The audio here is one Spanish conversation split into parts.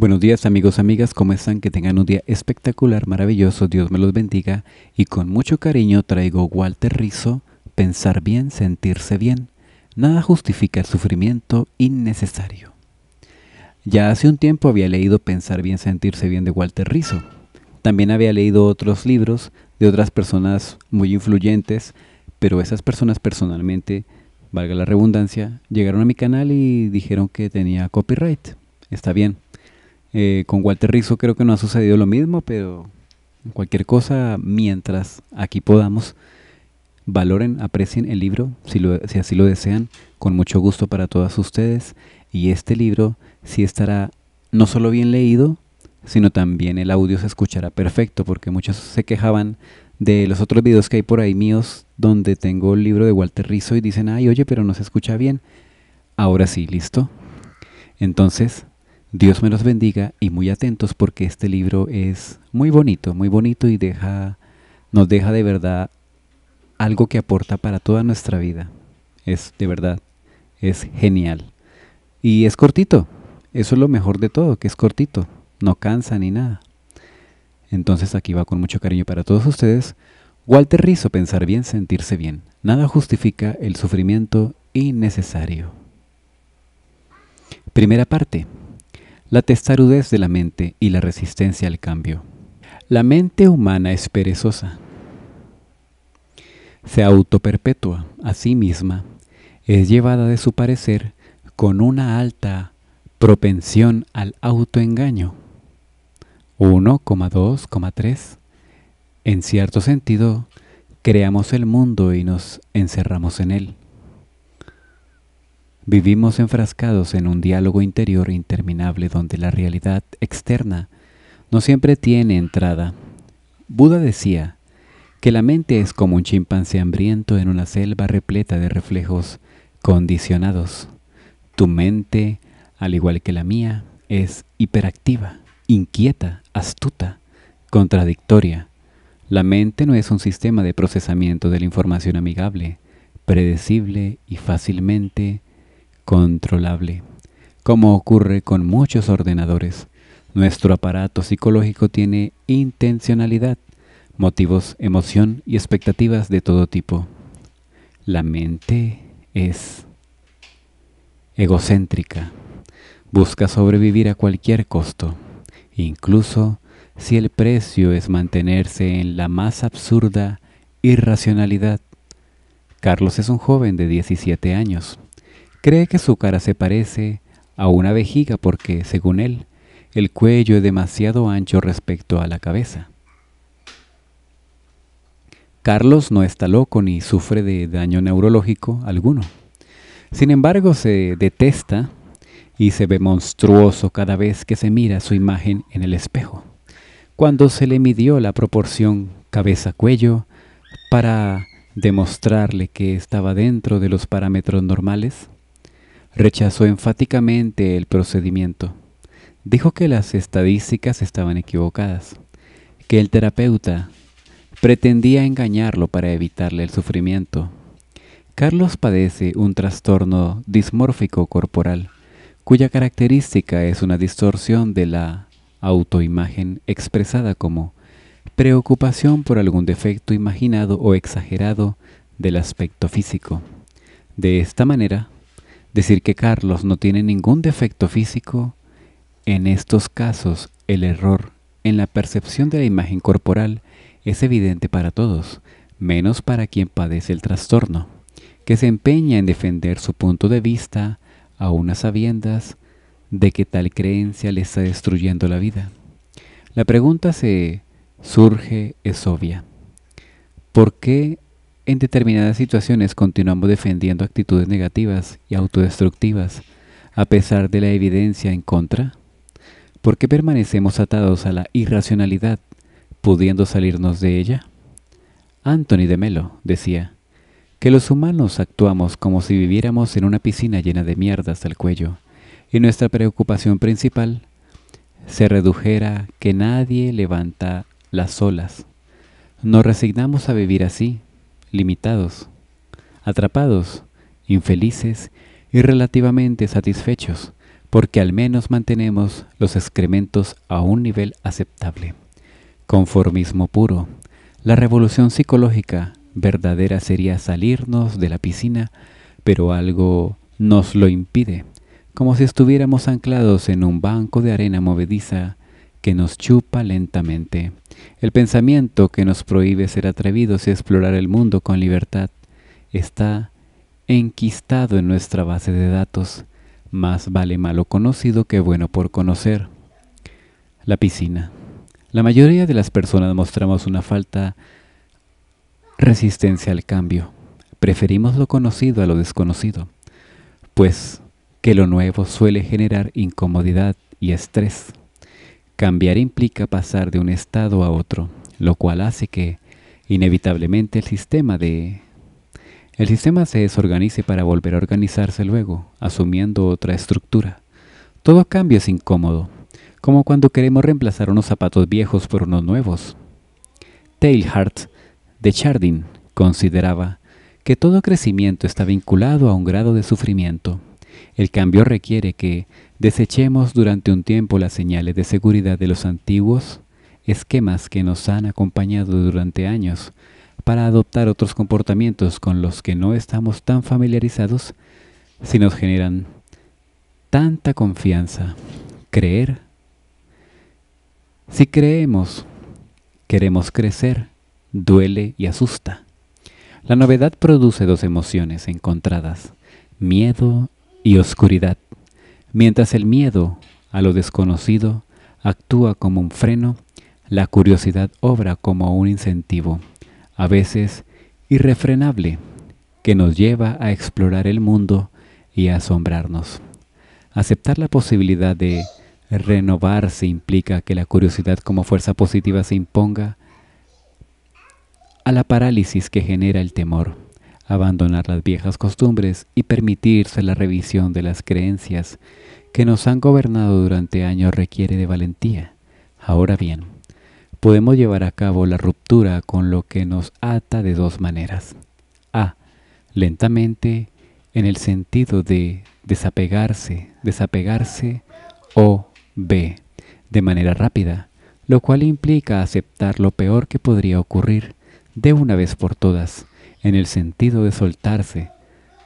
Buenos días amigos, amigas, ¿cómo están? Que tengan un día espectacular, maravilloso, Dios me los bendiga y con mucho cariño traigo Walter Rizzo, pensar bien, sentirse bien. Nada justifica el sufrimiento innecesario. Ya hace un tiempo había leído Pensar bien, sentirse bien de Walter Rizzo. También había leído otros libros de otras personas muy influyentes, pero esas personas personalmente, valga la redundancia, llegaron a mi canal y dijeron que tenía copyright. Está bien eh, con Walter Rizzo creo que no ha sucedido lo mismo, pero cualquier cosa, mientras aquí podamos, valoren, aprecien el libro, si, si así lo desean, con mucho gusto para todas ustedes. Y este libro sí estará no solo bien leído, sino también el audio se escuchará perfecto, porque muchos se quejaban de los otros videos que hay por ahí míos donde tengo el libro de Walter Rizzo y dicen, ay, oye, pero no se escucha bien. Ahora sí, listo. Entonces, Dios me los bendiga y muy atentos porque este libro es muy bonito, muy bonito y deja, nos deja de verdad algo que aporta para toda nuestra vida. Es de verdad, es genial. Y es cortito, eso es lo mejor de todo, que es cortito, no cansa ni nada. Entonces aquí va con mucho cariño para todos ustedes. Walter Rizo, pensar bien, sentirse bien. Nada justifica el sufrimiento innecesario. Primera parte la testarudez de la mente y la resistencia al cambio. La mente humana es perezosa. Se auto-perpetúa a sí misma, es llevada de su parecer con una alta propensión al autoengaño. 1,2,3 En cierto sentido, creamos el mundo y nos encerramos en él. Vivimos enfrascados en un diálogo interior interminable donde la realidad externa no siempre tiene entrada. Buda decía que la mente es como un chimpancé hambriento en una selva repleta de reflejos condicionados. Tu mente, al igual que la mía, es hiperactiva, inquieta, astuta, contradictoria. La mente no es un sistema de procesamiento de la información amigable, predecible y fácilmente controlable. Como ocurre con muchos ordenadores, nuestro aparato psicológico tiene intencionalidad, motivos, emoción y expectativas de todo tipo. La mente es egocéntrica, busca sobrevivir a cualquier costo, incluso si el precio es mantenerse en la más absurda irracionalidad. Carlos es un joven de 17 años Cree que su cara se parece a una vejiga porque, según él, el cuello es demasiado ancho respecto a la cabeza. Carlos no está loco ni sufre de daño neurológico alguno. Sin embargo, se detesta y se ve monstruoso cada vez que se mira su imagen en el espejo. Cuando se le midió la proporción cabeza-cuello para demostrarle que estaba dentro de los parámetros normales, rechazó enfáticamente el procedimiento. Dijo que las estadísticas estaban equivocadas, que el terapeuta pretendía engañarlo para evitarle el sufrimiento. Carlos padece un trastorno dismórfico corporal, cuya característica es una distorsión de la autoimagen expresada como preocupación por algún defecto imaginado o exagerado del aspecto físico. De esta manera, Decir que Carlos no tiene ningún defecto físico, en estos casos el error en la percepción de la imagen corporal es evidente para todos, menos para quien padece el trastorno, que se empeña en defender su punto de vista a unas sabiendas de que tal creencia le está destruyendo la vida. La pregunta se surge es obvia. ¿Por qué en determinadas situaciones continuamos defendiendo actitudes negativas y autodestructivas, a pesar de la evidencia en contra. ¿Por qué permanecemos atados a la irracionalidad, pudiendo salirnos de ella? Anthony de Melo decía, que los humanos actuamos como si viviéramos en una piscina llena de mierda hasta el cuello, y nuestra preocupación principal se redujera que nadie levanta las olas. Nos resignamos a vivir así, limitados, atrapados, infelices y relativamente satisfechos, porque al menos mantenemos los excrementos a un nivel aceptable. Conformismo puro. La revolución psicológica verdadera sería salirnos de la piscina, pero algo nos lo impide, como si estuviéramos anclados en un banco de arena movediza que nos chupa lentamente, el pensamiento que nos prohíbe ser atrevidos y explorar el mundo con libertad, está enquistado en nuestra base de datos. Más vale malo conocido que bueno por conocer. La piscina. La mayoría de las personas mostramos una falta resistencia al cambio. Preferimos lo conocido a lo desconocido, pues que lo nuevo suele generar incomodidad y estrés. Cambiar implica pasar de un estado a otro, lo cual hace que inevitablemente el sistema de el sistema se desorganice para volver a organizarse luego, asumiendo otra estructura. Todo cambio es incómodo, como cuando queremos reemplazar unos zapatos viejos por unos nuevos. Teilhard de Chardin consideraba que todo crecimiento está vinculado a un grado de sufrimiento. El cambio requiere que desechemos durante un tiempo las señales de seguridad de los antiguos esquemas que nos han acompañado durante años para adoptar otros comportamientos con los que no estamos tan familiarizados si nos generan tanta confianza. Creer. Si creemos, queremos crecer, duele y asusta. La novedad produce dos emociones encontradas, miedo y oscuridad, mientras el miedo a lo desconocido actúa como un freno, la curiosidad obra como un incentivo, a veces irrefrenable, que nos lleva a explorar el mundo y a asombrarnos. Aceptar la posibilidad de renovarse implica que la curiosidad como fuerza positiva se imponga a la parálisis que genera el temor abandonar las viejas costumbres y permitirse la revisión de las creencias que nos han gobernado durante años requiere de valentía. Ahora bien, podemos llevar a cabo la ruptura con lo que nos ata de dos maneras. A. Lentamente, en el sentido de desapegarse, desapegarse, o B. De manera rápida, lo cual implica aceptar lo peor que podría ocurrir de una vez por todas en el sentido de soltarse,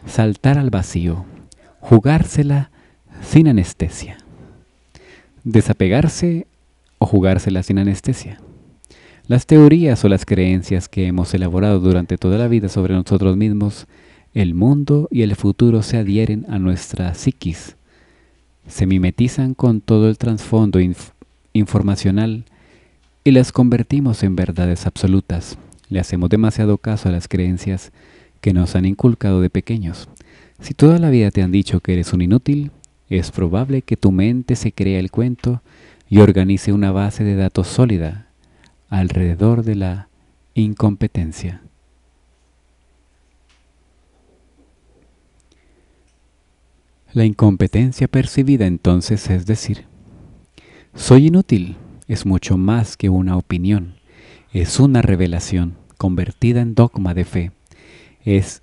saltar al vacío, jugársela sin anestesia, desapegarse o jugársela sin anestesia. Las teorías o las creencias que hemos elaborado durante toda la vida sobre nosotros mismos, el mundo y el futuro se adhieren a nuestra psiquis, se mimetizan con todo el trasfondo informacional y las convertimos en verdades absolutas, le hacemos demasiado caso a las creencias que nos han inculcado de pequeños. Si toda la vida te han dicho que eres un inútil, es probable que tu mente se crea el cuento y organice una base de datos sólida alrededor de la incompetencia. La incompetencia percibida entonces es decir, soy inútil, es mucho más que una opinión, es una revelación convertida en dogma de fe. Es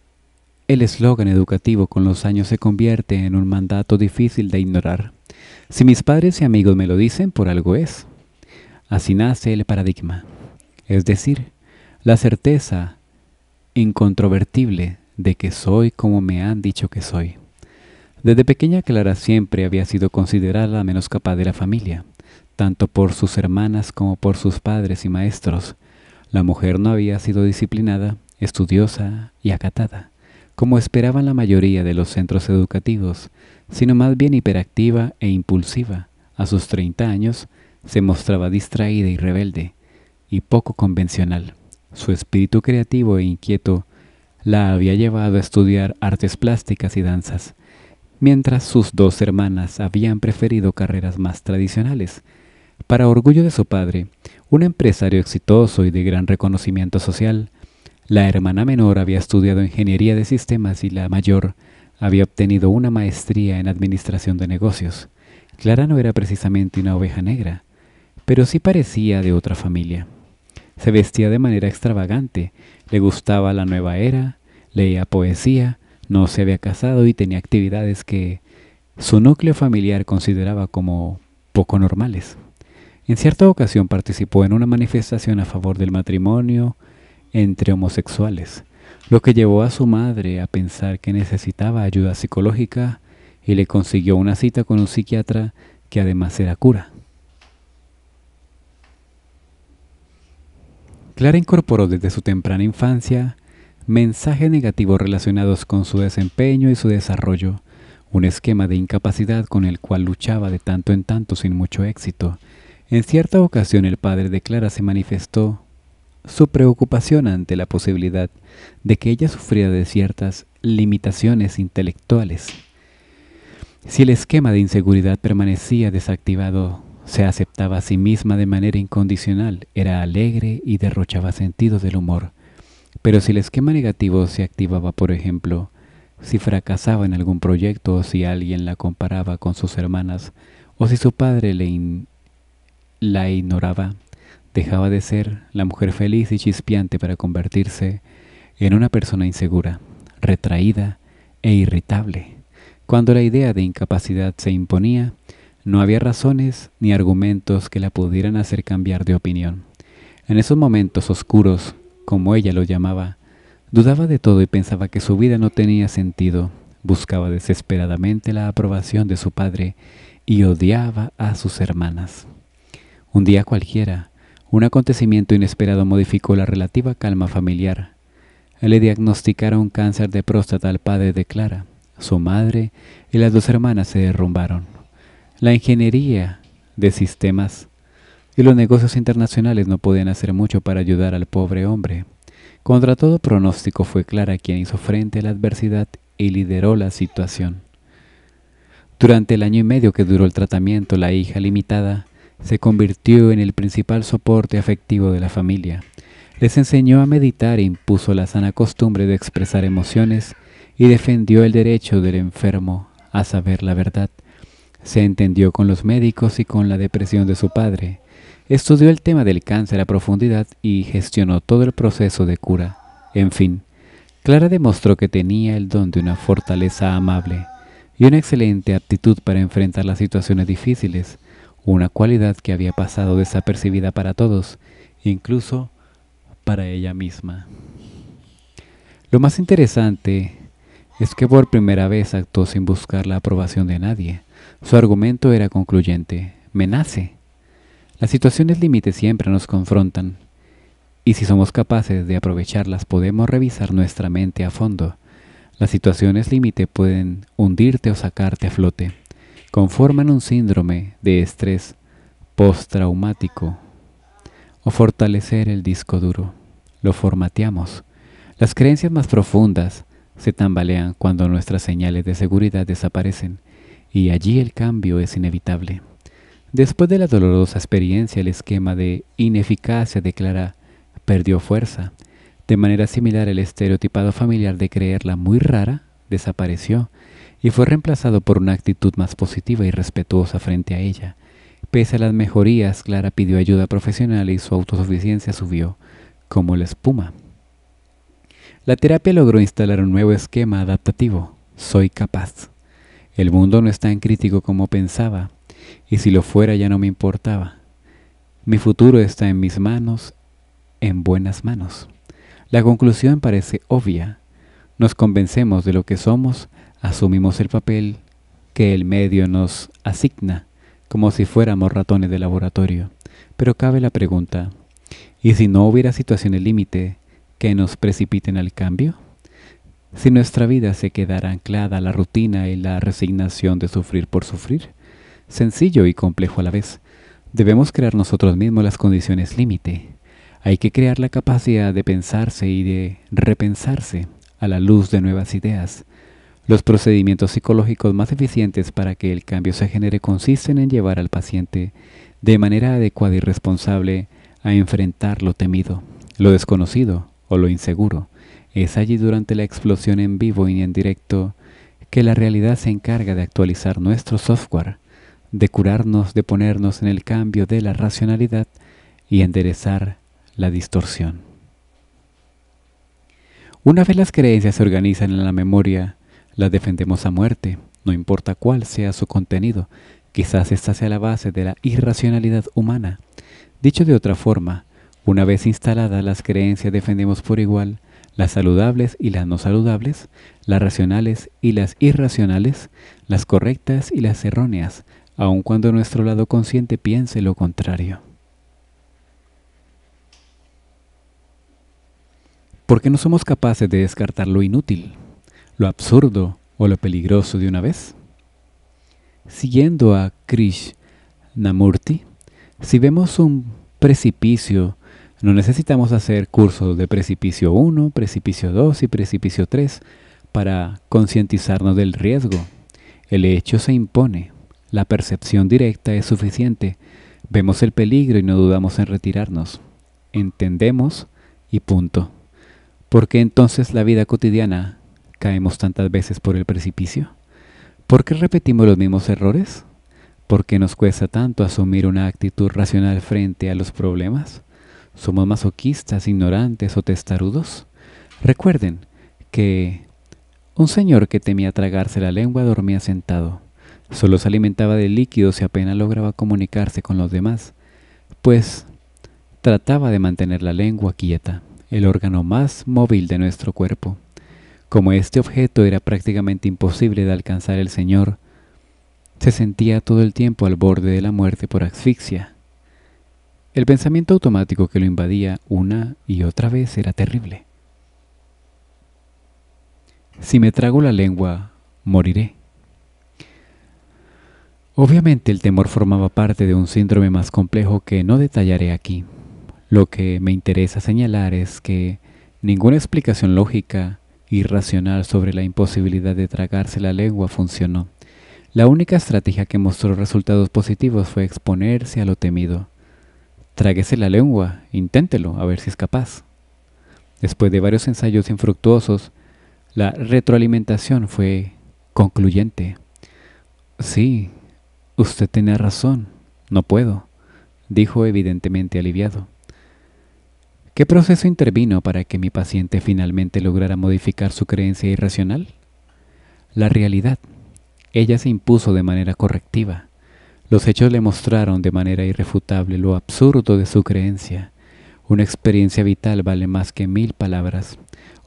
el eslogan educativo con los años se convierte en un mandato difícil de ignorar. Si mis padres y amigos me lo dicen, por algo es. Así nace el paradigma, es decir, la certeza incontrovertible de que soy como me han dicho que soy. Desde pequeña Clara siempre había sido considerada la menos capaz de la familia, tanto por sus hermanas como por sus padres y maestros. La mujer no había sido disciplinada, estudiosa y acatada, como esperaban la mayoría de los centros educativos, sino más bien hiperactiva e impulsiva. A sus 30 años se mostraba distraída y rebelde, y poco convencional. Su espíritu creativo e inquieto la había llevado a estudiar artes plásticas y danzas, mientras sus dos hermanas habían preferido carreras más tradicionales, para orgullo de su padre, un empresario exitoso y de gran reconocimiento social, la hermana menor había estudiado ingeniería de sistemas y la mayor había obtenido una maestría en administración de negocios. Clara no era precisamente una oveja negra, pero sí parecía de otra familia. Se vestía de manera extravagante, le gustaba la nueva era, leía poesía, no se había casado y tenía actividades que su núcleo familiar consideraba como poco normales. En cierta ocasión participó en una manifestación a favor del matrimonio entre homosexuales, lo que llevó a su madre a pensar que necesitaba ayuda psicológica y le consiguió una cita con un psiquiatra que además era cura. Clara incorporó desde su temprana infancia mensajes negativos relacionados con su desempeño y su desarrollo, un esquema de incapacidad con el cual luchaba de tanto en tanto sin mucho éxito en cierta ocasión el padre de Clara se manifestó su preocupación ante la posibilidad de que ella sufría de ciertas limitaciones intelectuales. Si el esquema de inseguridad permanecía desactivado, se aceptaba a sí misma de manera incondicional, era alegre y derrochaba sentido del humor. Pero si el esquema negativo se activaba, por ejemplo, si fracasaba en algún proyecto o si alguien la comparaba con sus hermanas o si su padre le la ignoraba. Dejaba de ser la mujer feliz y chispeante para convertirse en una persona insegura, retraída e irritable. Cuando la idea de incapacidad se imponía, no había razones ni argumentos que la pudieran hacer cambiar de opinión. En esos momentos oscuros, como ella lo llamaba, dudaba de todo y pensaba que su vida no tenía sentido. Buscaba desesperadamente la aprobación de su padre y odiaba a sus hermanas. Un día cualquiera, un acontecimiento inesperado modificó la relativa calma familiar. Le diagnosticaron cáncer de próstata al padre de Clara. Su madre y las dos hermanas se derrumbaron. La ingeniería de sistemas y los negocios internacionales no podían hacer mucho para ayudar al pobre hombre. Contra todo pronóstico fue Clara quien hizo frente a la adversidad y lideró la situación. Durante el año y medio que duró el tratamiento, la hija limitada se convirtió en el principal soporte afectivo de la familia. Les enseñó a meditar e impuso la sana costumbre de expresar emociones y defendió el derecho del enfermo a saber la verdad. Se entendió con los médicos y con la depresión de su padre. Estudió el tema del cáncer a profundidad y gestionó todo el proceso de cura. En fin, Clara demostró que tenía el don de una fortaleza amable y una excelente aptitud para enfrentar las situaciones difíciles una cualidad que había pasado desapercibida para todos, incluso para ella misma. Lo más interesante es que por primera vez actuó sin buscar la aprobación de nadie. Su argumento era concluyente. Me nace. Las situaciones límite siempre nos confrontan. Y si somos capaces de aprovecharlas, podemos revisar nuestra mente a fondo. Las situaciones límite pueden hundirte o sacarte a flote conforman un síndrome de estrés postraumático o fortalecer el disco duro. Lo formateamos. Las creencias más profundas se tambalean cuando nuestras señales de seguridad desaparecen y allí el cambio es inevitable. Después de la dolorosa experiencia, el esquema de ineficacia declara perdió fuerza. De manera similar, el estereotipado familiar de creerla muy rara desapareció y fue reemplazado por una actitud más positiva y respetuosa frente a ella. Pese a las mejorías, Clara pidió ayuda profesional y su autosuficiencia subió como la espuma. La terapia logró instalar un nuevo esquema adaptativo. Soy capaz. El mundo no es tan crítico como pensaba, y si lo fuera ya no me importaba. Mi futuro está en mis manos, en buenas manos. La conclusión parece obvia, nos convencemos de lo que somos, asumimos el papel que el medio nos asigna, como si fuéramos ratones de laboratorio. Pero cabe la pregunta, ¿y si no hubiera situaciones límite que nos precipiten al cambio? Si nuestra vida se quedara anclada a la rutina y la resignación de sufrir por sufrir, sencillo y complejo a la vez, debemos crear nosotros mismos las condiciones límite. Hay que crear la capacidad de pensarse y de repensarse a la luz de nuevas ideas. Los procedimientos psicológicos más eficientes para que el cambio se genere consisten en llevar al paciente de manera adecuada y responsable a enfrentar lo temido, lo desconocido o lo inseguro. Es allí durante la explosión en vivo y en directo que la realidad se encarga de actualizar nuestro software, de curarnos, de ponernos en el cambio de la racionalidad y enderezar la distorsión. Una vez las creencias se organizan en la memoria, las defendemos a muerte, no importa cuál sea su contenido, quizás esta sea la base de la irracionalidad humana. Dicho de otra forma, una vez instaladas las creencias defendemos por igual las saludables y las no saludables, las racionales y las irracionales, las correctas y las erróneas, aun cuando nuestro lado consciente piense lo contrario. ¿Por qué no somos capaces de descartar lo inútil, lo absurdo o lo peligroso de una vez. Siguiendo a Krishnamurti, si vemos un precipicio, no necesitamos hacer cursos de precipicio 1, precipicio 2 y precipicio 3 para concientizarnos del riesgo. El hecho se impone. La percepción directa es suficiente. Vemos el peligro y no dudamos en retirarnos. Entendemos y punto. ¿Por qué entonces la vida cotidiana caemos tantas veces por el precipicio? ¿Por qué repetimos los mismos errores? ¿Por qué nos cuesta tanto asumir una actitud racional frente a los problemas? ¿Somos masoquistas, ignorantes o testarudos? Recuerden que un señor que temía tragarse la lengua dormía sentado. Solo se alimentaba de líquidos y apenas lograba comunicarse con los demás, pues trataba de mantener la lengua quieta el órgano más móvil de nuestro cuerpo. Como este objeto era prácticamente imposible de alcanzar el Señor, se sentía todo el tiempo al borde de la muerte por asfixia. El pensamiento automático que lo invadía una y otra vez era terrible. Si me trago la lengua, moriré. Obviamente el temor formaba parte de un síndrome más complejo que no detallaré aquí. Lo que me interesa señalar es que ninguna explicación lógica y racional sobre la imposibilidad de tragarse la lengua funcionó. La única estrategia que mostró resultados positivos fue exponerse a lo temido. Tráguese la lengua, inténtelo, a ver si es capaz. Después de varios ensayos infructuosos, la retroalimentación fue concluyente. Sí, usted tenía razón, no puedo, dijo evidentemente aliviado. ¿Qué proceso intervino para que mi paciente finalmente lograra modificar su creencia irracional? La realidad. Ella se impuso de manera correctiva. Los hechos le mostraron de manera irrefutable lo absurdo de su creencia. Una experiencia vital vale más que mil palabras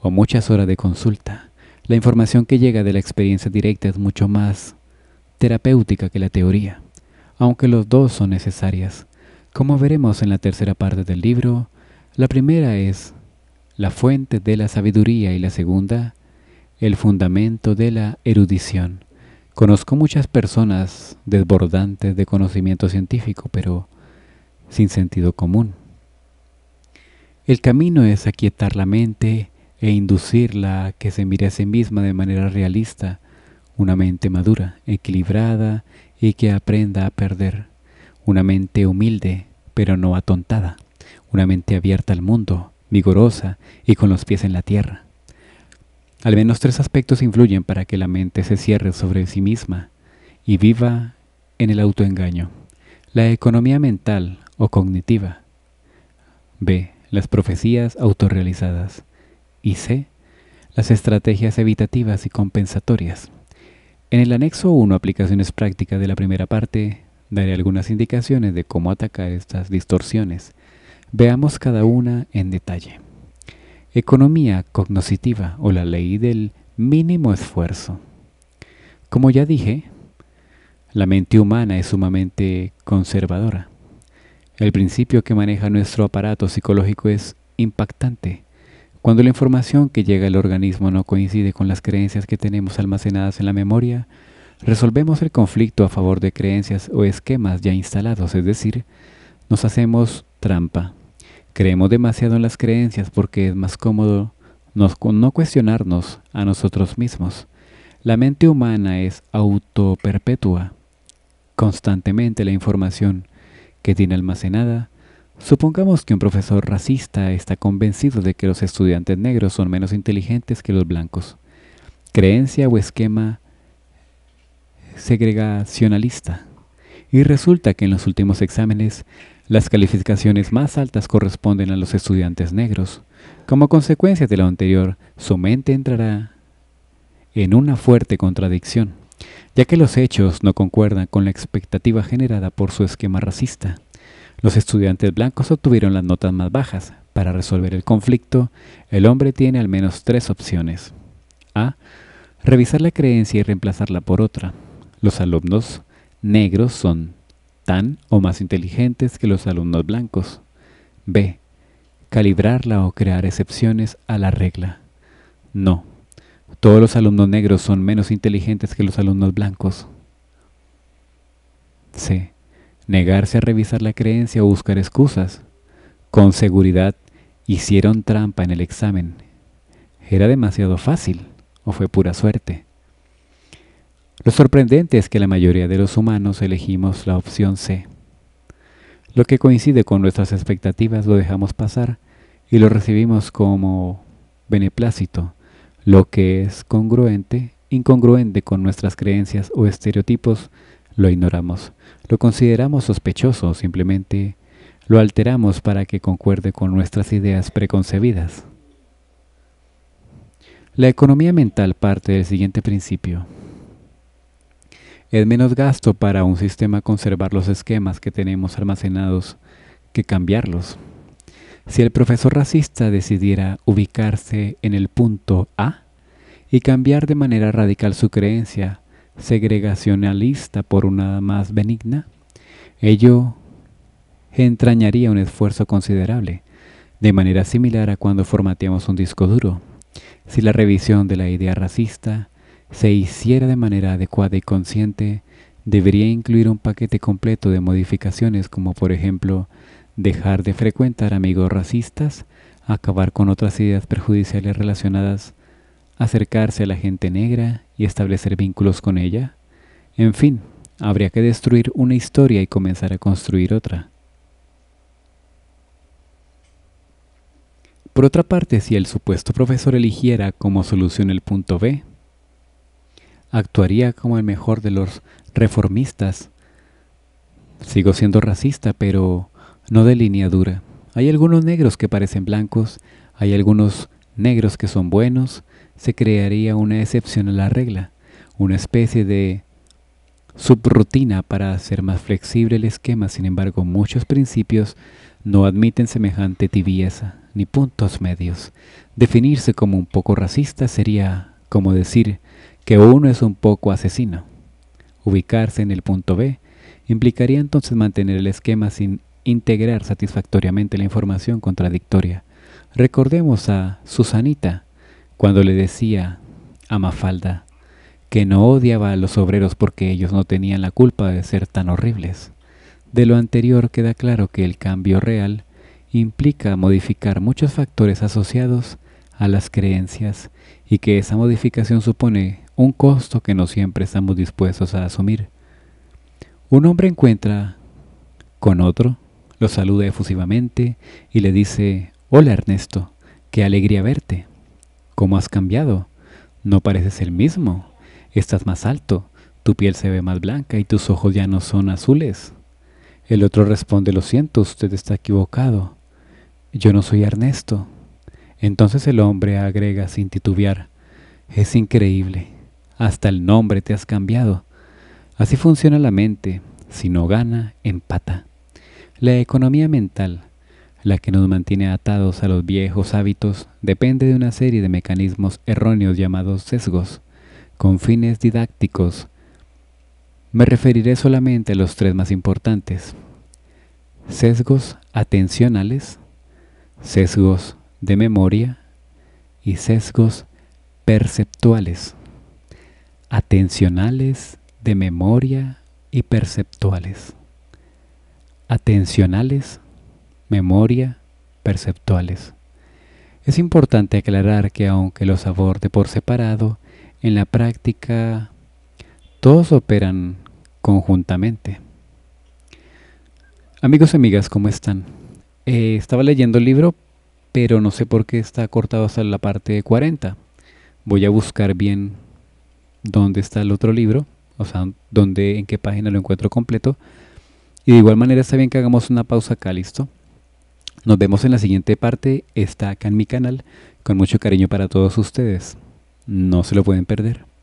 o muchas horas de consulta. La información que llega de la experiencia directa es mucho más terapéutica que la teoría, aunque los dos son necesarias. Como veremos en la tercera parte del libro, la primera es la fuente de la sabiduría y la segunda, el fundamento de la erudición. Conozco muchas personas desbordantes de conocimiento científico, pero sin sentido común. El camino es aquietar la mente e inducirla a que se mire a sí misma de manera realista, una mente madura, equilibrada y que aprenda a perder, una mente humilde, pero no atontada una mente abierta al mundo, vigorosa y con los pies en la tierra. Al menos tres aspectos influyen para que la mente se cierre sobre sí misma y viva en el autoengaño. La economía mental o cognitiva. B. Las profecías autorrealizadas. Y C. Las estrategias evitativas y compensatorias. En el anexo 1, aplicaciones prácticas de la primera parte, daré algunas indicaciones de cómo atacar estas distorsiones Veamos cada una en detalle. Economía cognoscitiva o la ley del mínimo esfuerzo. Como ya dije, la mente humana es sumamente conservadora. El principio que maneja nuestro aparato psicológico es impactante. Cuando la información que llega al organismo no coincide con las creencias que tenemos almacenadas en la memoria, resolvemos el conflicto a favor de creencias o esquemas ya instalados, es decir, nos hacemos trampa. Creemos demasiado en las creencias porque es más cómodo no cuestionarnos a nosotros mismos. La mente humana es autoperpetua. Constantemente la información que tiene almacenada. Supongamos que un profesor racista está convencido de que los estudiantes negros son menos inteligentes que los blancos. Creencia o esquema segregacionalista. Y resulta que en los últimos exámenes las calificaciones más altas corresponden a los estudiantes negros. Como consecuencia de lo anterior, su mente entrará en una fuerte contradicción, ya que los hechos no concuerdan con la expectativa generada por su esquema racista. Los estudiantes blancos obtuvieron las notas más bajas. Para resolver el conflicto, el hombre tiene al menos tres opciones. A. Revisar la creencia y reemplazarla por otra. Los alumnos negros son tan o más inteligentes que los alumnos blancos. B. Calibrarla o crear excepciones a la regla. No. Todos los alumnos negros son menos inteligentes que los alumnos blancos. C. Negarse a revisar la creencia o buscar excusas. Con seguridad, hicieron trampa en el examen. Era demasiado fácil o fue pura suerte. Lo sorprendente es que la mayoría de los humanos elegimos la opción C. Lo que coincide con nuestras expectativas lo dejamos pasar y lo recibimos como beneplácito, lo que es congruente, incongruente con nuestras creencias o estereotipos, lo ignoramos, lo consideramos sospechoso, simplemente lo alteramos para que concuerde con nuestras ideas preconcebidas. La economía mental parte del siguiente principio. Es menos gasto para un sistema conservar los esquemas que tenemos almacenados que cambiarlos. Si el profesor racista decidiera ubicarse en el punto A y cambiar de manera radical su creencia segregacionalista por una más benigna, ello entrañaría un esfuerzo considerable, de manera similar a cuando formateamos un disco duro. Si la revisión de la idea racista se hiciera de manera adecuada y consciente, debería incluir un paquete completo de modificaciones como por ejemplo dejar de frecuentar amigos racistas, acabar con otras ideas perjudiciales relacionadas, acercarse a la gente negra y establecer vínculos con ella. En fin, habría que destruir una historia y comenzar a construir otra. Por otra parte, si el supuesto profesor eligiera como solución el punto B, actuaría como el mejor de los reformistas. Sigo siendo racista, pero no de línea dura. Hay algunos negros que parecen blancos, hay algunos negros que son buenos, se crearía una excepción a la regla, una especie de subrutina para hacer más flexible el esquema, sin embargo muchos principios no admiten semejante tibieza ni puntos medios. Definirse como un poco racista sería como decir que uno es un poco asesino. Ubicarse en el punto B implicaría entonces mantener el esquema sin integrar satisfactoriamente la información contradictoria. Recordemos a Susanita cuando le decía a Mafalda que no odiaba a los obreros porque ellos no tenían la culpa de ser tan horribles. De lo anterior queda claro que el cambio real implica modificar muchos factores asociados a las creencias y que esa modificación supone un costo que no siempre estamos dispuestos a asumir. Un hombre encuentra con otro, lo saluda efusivamente y le dice, Hola Ernesto, qué alegría verte. ¿Cómo has cambiado? No pareces el mismo. Estás más alto, tu piel se ve más blanca y tus ojos ya no son azules. El otro responde, lo siento, usted está equivocado. Yo no soy Ernesto. Entonces el hombre agrega sin titubear, es increíble. Hasta el nombre te has cambiado. Así funciona la mente. Si no gana, empata. La economía mental, la que nos mantiene atados a los viejos hábitos, depende de una serie de mecanismos erróneos llamados sesgos, con fines didácticos. Me referiré solamente a los tres más importantes. Sesgos atencionales, sesgos de memoria y sesgos perceptuales atencionales de memoria y perceptuales. Atencionales, memoria, perceptuales. Es importante aclarar que aunque los aborde por separado, en la práctica todos operan conjuntamente. Amigos y amigas, ¿cómo están? Eh, estaba leyendo el libro, pero no sé por qué está cortado hasta la parte 40. Voy a buscar bien dónde está el otro libro, o sea, dónde, en qué página lo encuentro completo. Y de igual manera está bien que hagamos una pausa acá, listo. Nos vemos en la siguiente parte, está acá en mi canal, con mucho cariño para todos ustedes. No se lo pueden perder.